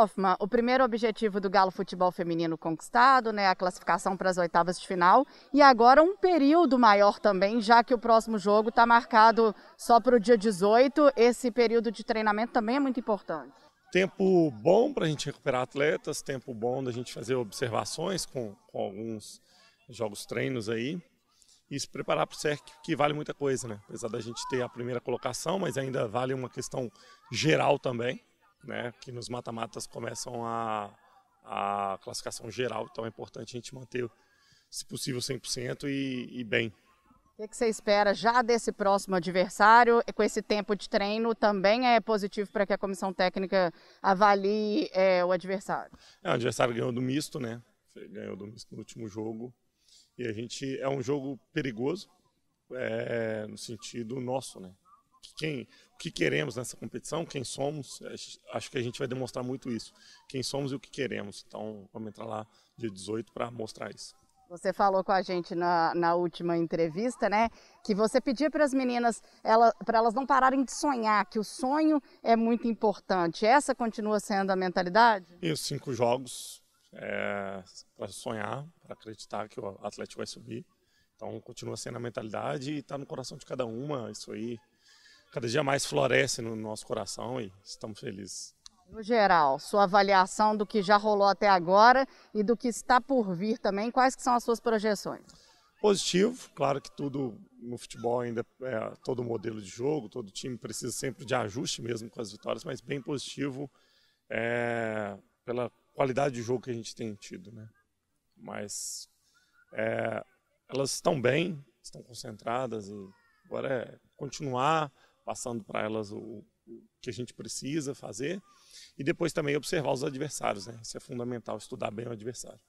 Hoffman, o primeiro objetivo do Galo Futebol Feminino conquistado, né, a classificação para as oitavas de final, e agora um período maior também, já que o próximo jogo está marcado só para o dia 18, esse período de treinamento também é muito importante. Tempo bom para a gente recuperar atletas, tempo bom da gente fazer observações com, com alguns jogos treinos aí, e se preparar para o CERC, que vale muita coisa, né? Apesar da gente ter a primeira colocação, mas ainda vale uma questão geral também né? Que nos mata-matas começam a, a classificação geral, então é importante a gente manter, se possível, 100% e, e bem. O é que você espera já desse próximo adversário? Com esse tempo de treino, também é positivo para que a comissão técnica avalie é, o adversário? É, o adversário ganhou do misto, né? Ganhou do misto no último jogo. E a gente. É um jogo perigoso, é, no sentido nosso, né? quem, o que queremos nessa competição, quem somos. É, acho que a gente vai demonstrar muito isso. Quem somos e o que queremos. Então, vamos entrar lá dia 18 para mostrar isso. Você falou com a gente na, na, última entrevista, né? Que você pedia para as meninas, ela, para elas não pararem de sonhar, que o sonho é muito importante. Essa continua sendo a mentalidade? e os cinco jogos é, para sonhar, para acreditar que o Atlético vai subir. Então, continua sendo a mentalidade e está no coração de cada uma. Isso aí cada dia mais floresce no nosso coração e estamos felizes. No geral, sua avaliação do que já rolou até agora e do que está por vir também, quais que são as suas projeções? Positivo, claro que tudo no futebol ainda, é, todo modelo de jogo, todo time precisa sempre de ajuste mesmo com as vitórias, mas bem positivo é, pela qualidade de jogo que a gente tem tido, né? Mas é, elas estão bem, estão concentradas e agora é continuar passando para elas o, o, que a gente precisa fazer e depois também observar os adversários. Né? Isso é fundamental, estudar bem o adversário.